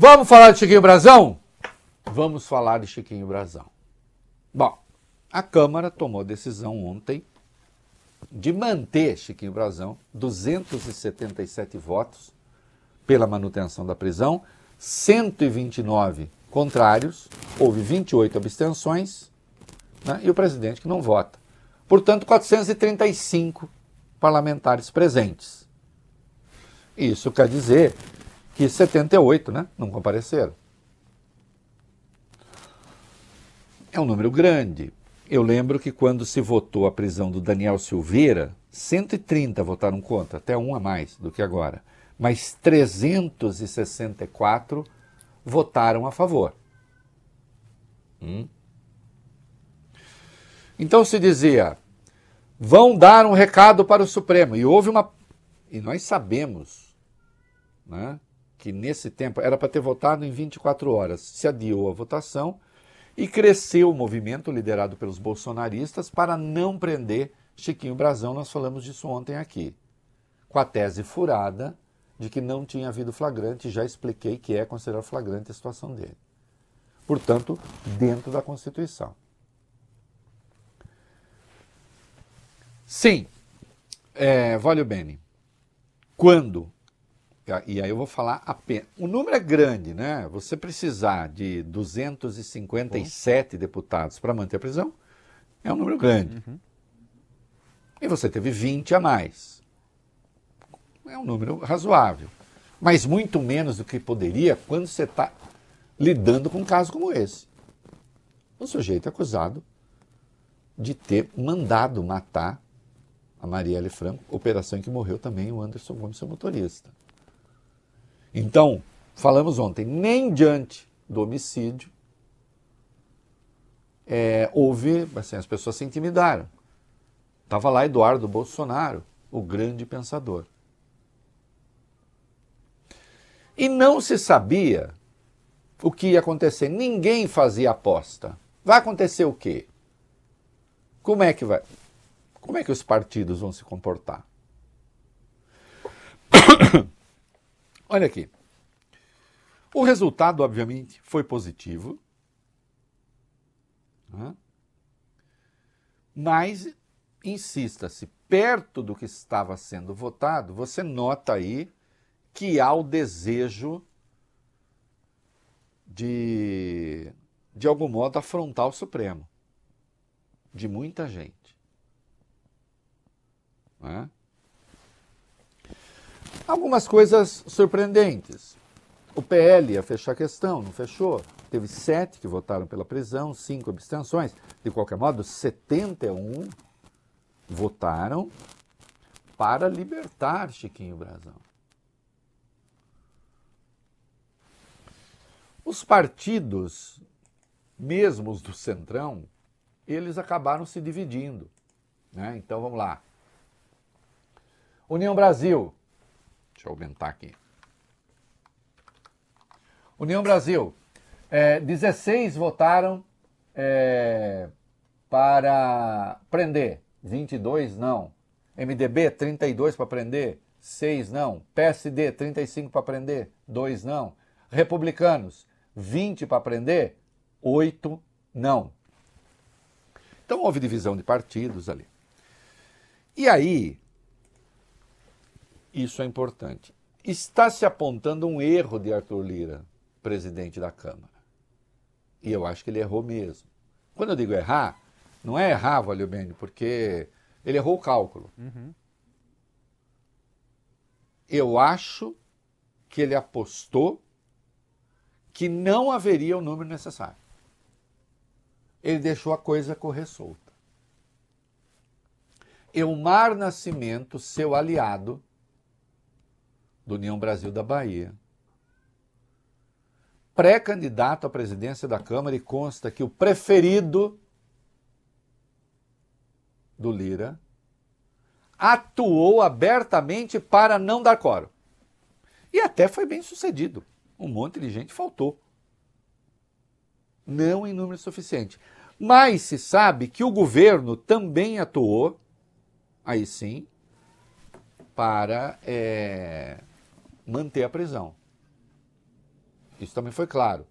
Vamos falar de Chiquinho Brazão? Vamos falar de Chiquinho Brazão. Bom, a Câmara tomou decisão ontem de manter Chiquinho Brazão, 277 votos pela manutenção da prisão, 129 contrários, houve 28 abstenções né, e o presidente que não vota. Portanto, 435 parlamentares presentes. Isso quer dizer que 78 né, não compareceram. É um número grande. Eu lembro que quando se votou a prisão do Daniel Silveira, 130 votaram contra, até um a mais do que agora. Mas 364 votaram a favor. Hum? Então se dizia: vão dar um recado para o Supremo. E houve uma. E nós sabemos né, que nesse tempo era para ter votado em 24 horas, se adiou a votação e cresceu o movimento liderado pelos bolsonaristas para não prender Chiquinho Brazão. Nós falamos disso ontem aqui, com a tese furada de que não tinha havido flagrante, já expliquei que é considerado flagrante a situação dele. Portanto, dentro da Constituição. Sim, é, vale bene. Quando e aí eu vou falar apenas. O número é grande, né? Você precisar de 257 uhum. deputados para manter a prisão é um número grande. Uhum. E você teve 20 a mais. É um número razoável. Mas muito menos do que poderia quando você está lidando com um caso como esse. O sujeito é acusado de ter mandado matar a Marielle Franco, operação em que morreu também o Anderson Gomes, seu motorista. Então, falamos ontem, nem diante do homicídio é, houve, assim, as pessoas se intimidaram. Estava lá Eduardo Bolsonaro, o grande pensador. E não se sabia o que ia acontecer. Ninguém fazia aposta. Vai acontecer o quê? Como é que vai? Como é que os partidos vão se comportar? Olha aqui. O resultado, obviamente, foi positivo. Né? Mas, insista-se, perto do que estava sendo votado, você nota aí que há o desejo de, de algum modo, afrontar o Supremo de muita gente. Né? Algumas coisas surpreendentes. O PL ia fechar a questão, não fechou. Teve sete que votaram pela prisão, cinco abstenções. De qualquer modo, 71 votaram para libertar Chiquinho Brazão. Os partidos, mesmo os do Centrão, eles acabaram se dividindo. Né? Então vamos lá. União Brasil, Deixa eu aumentar aqui. União Brasil. É, 16 votaram é, para prender, 22 não. MDB, 32 para prender, 6 não. PSD, 35 para prender, 2 não. Republicanos, 20 para prender, 8 não. Então houve divisão de partidos ali. E aí, isso é importante. Está se apontando um erro de Arthur Lira, presidente da Câmara. E eu acho que ele errou mesmo. Quando eu digo errar, não é errar, Valeu Bene, porque ele errou o cálculo. Uhum. Eu acho que ele apostou que não haveria o número necessário. Ele deixou a coisa correr solta. Elmar Nascimento, seu aliado, do União Brasil da Bahia. Pré-candidato à presidência da Câmara e consta que o preferido do Lira atuou abertamente para não dar coro. E até foi bem sucedido. Um monte de gente faltou. Não em número suficiente. Mas se sabe que o governo também atuou, aí sim, para é, manter a prisão. Isso também foi claro.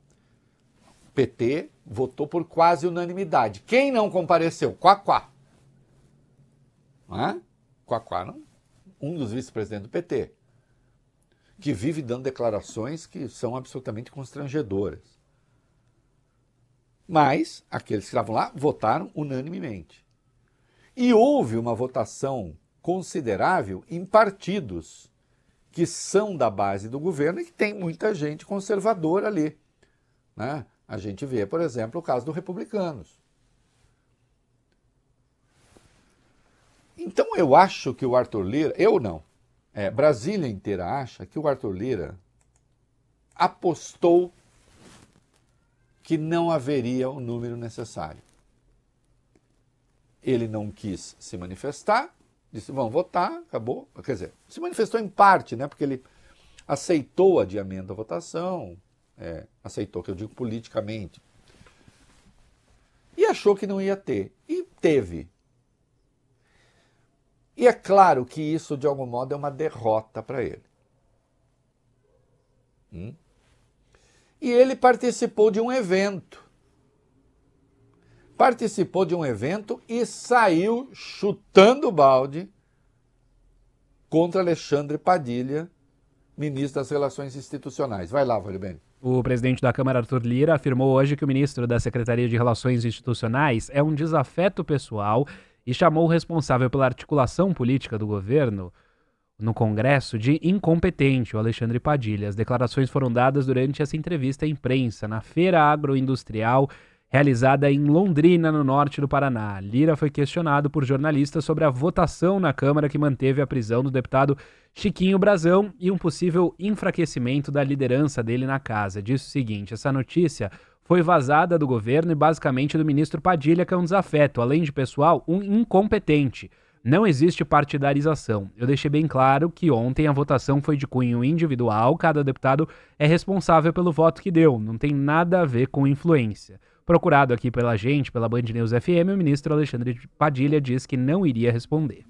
PT votou por quase unanimidade. Quem não compareceu? Quaquá. Não é? Quaquá, não? um dos vice-presidentes do PT, que vive dando declarações que são absolutamente constrangedoras. Mas aqueles que estavam lá votaram unanimemente. E houve uma votação considerável em partidos que são da base do governo e que tem muita gente conservadora ali. Né? A gente vê, por exemplo, o caso dos republicanos. Então eu acho que o Arthur Lira, eu não, é, Brasília inteira acha que o Arthur Lira apostou que não haveria o número necessário. Ele não quis se manifestar, disse, vão votar, acabou. Quer dizer, se manifestou em parte, né, porque ele aceitou o adiamento da votação, é, aceitou, que eu digo politicamente, e achou que não ia ter. E teve. E é claro que isso, de algum modo, é uma derrota para ele. Hum? E ele participou de um evento participou de um evento e saiu chutando balde contra Alexandre Padilha, ministro das Relações Institucionais. Vai lá, Valeu O presidente da Câmara, Arthur Lira, afirmou hoje que o ministro da Secretaria de Relações Institucionais é um desafeto pessoal e chamou o responsável pela articulação política do governo no Congresso de incompetente, o Alexandre Padilha. As declarações foram dadas durante essa entrevista à imprensa na Feira Agroindustrial realizada em Londrina, no norte do Paraná. Lira foi questionado por jornalistas sobre a votação na Câmara que manteve a prisão do deputado Chiquinho Brazão e um possível enfraquecimento da liderança dele na casa. Disse o seguinte: essa notícia foi vazada do governo e basicamente do ministro Padilha, que é um desafeto, além de pessoal, um incompetente. Não existe partidarização. Eu deixei bem claro que ontem a votação foi de cunho individual, cada deputado é responsável pelo voto que deu, não tem nada a ver com influência. Procurado aqui pela gente, pela Band News FM, o ministro Alexandre Padilha diz que não iria responder.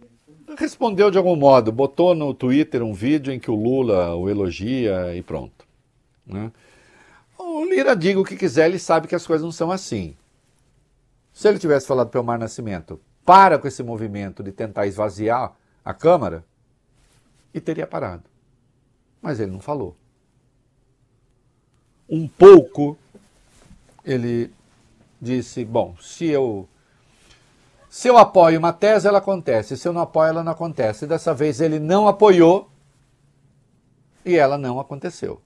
Respondeu de algum modo, botou no Twitter um vídeo em que o Lula o elogia e pronto. Né? O Lira diga o que quiser, ele sabe que as coisas não são assim. Se ele tivesse falado para o Mar Nascimento, para com esse movimento de tentar esvaziar a Câmara, e teria parado. Mas ele não falou. Um pouco ele disse: bom, se eu se eu apoio uma tese, ela acontece. Se eu não apoio, ela não acontece. E dessa vez ele não apoiou e ela não aconteceu.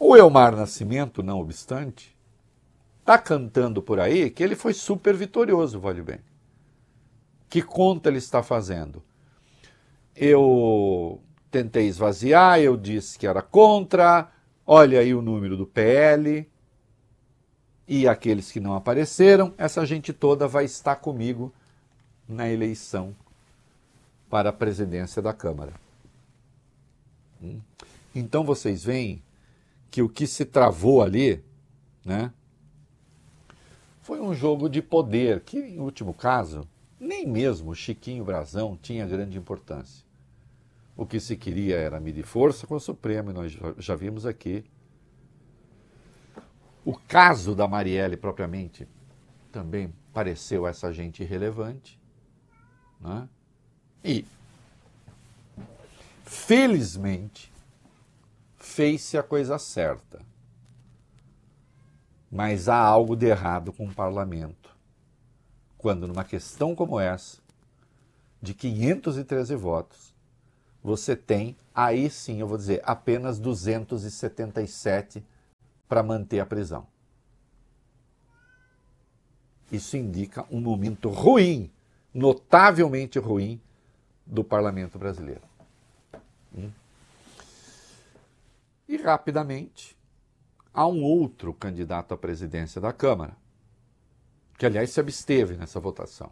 O Elmar Nascimento, não obstante, está cantando por aí que ele foi super vitorioso, vale bem. Que conta ele está fazendo? Eu tentei esvaziar, eu disse que era contra, olha aí o número do PL, e aqueles que não apareceram, essa gente toda vai estar comigo na eleição para a presidência da Câmara. Hum? Então vocês veem que o que se travou ali, né, foi um jogo de poder que, em último caso, nem mesmo Chiquinho Brazão tinha grande importância. O que se queria era medir força com o Supremo, e nós já vimos aqui o caso da Marielle, propriamente, também pareceu essa gente irrelevante. Né? E, felizmente, fez-se a coisa certa. Mas há algo de errado com o parlamento quando, numa questão como essa, de 513 votos, você tem, aí sim eu vou dizer, apenas 277 votos para manter a prisão. Isso indica um momento ruim, notavelmente ruim, do parlamento brasileiro. Hum? E rapidamente, há um outro candidato à presidência da Câmara, que aliás se absteve nessa votação.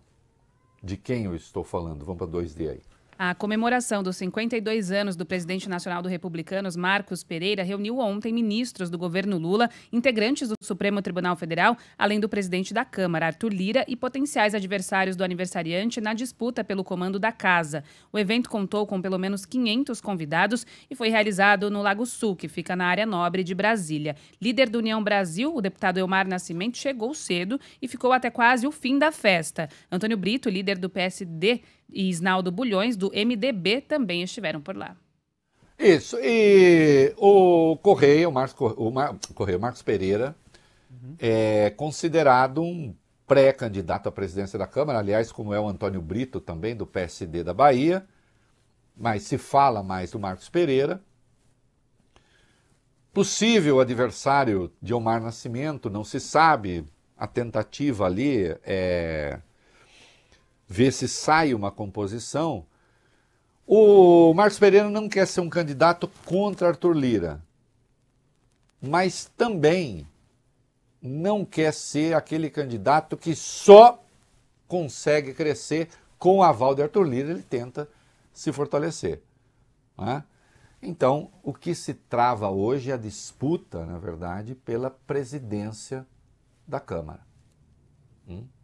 De quem eu estou falando? Vamos para 2D aí. A comemoração dos 52 anos do presidente nacional do Republicanos, Marcos Pereira, reuniu ontem ministros do governo Lula, integrantes do Supremo Tribunal Federal, além do presidente da Câmara, Arthur Lira, e potenciais adversários do aniversariante na disputa pelo comando da casa. O evento contou com pelo menos 500 convidados e foi realizado no Lago Sul, que fica na área nobre de Brasília. Líder do União Brasil, o deputado Elmar Nascimento, chegou cedo e ficou até quase o fim da festa. Antônio Brito, líder do PSD, e Isnaldo Bulhões, do MDB, também estiveram por lá. Isso, e o Correia, o Marcos, o Mar... Correia, o Marcos Pereira, uhum. é considerado um pré-candidato à presidência da Câmara, aliás, como é o Antônio Brito também, do PSD da Bahia, mas se fala mais do Marcos Pereira. Possível adversário de Omar Nascimento, não se sabe, a tentativa ali é ver se sai uma composição. O Marcos Pereira não quer ser um candidato contra Arthur Lira, mas também não quer ser aquele candidato que só consegue crescer com o aval de Arthur Lira, ele tenta se fortalecer. Né? Então, o que se trava hoje é a disputa, na verdade, pela presidência da Câmara. Hum?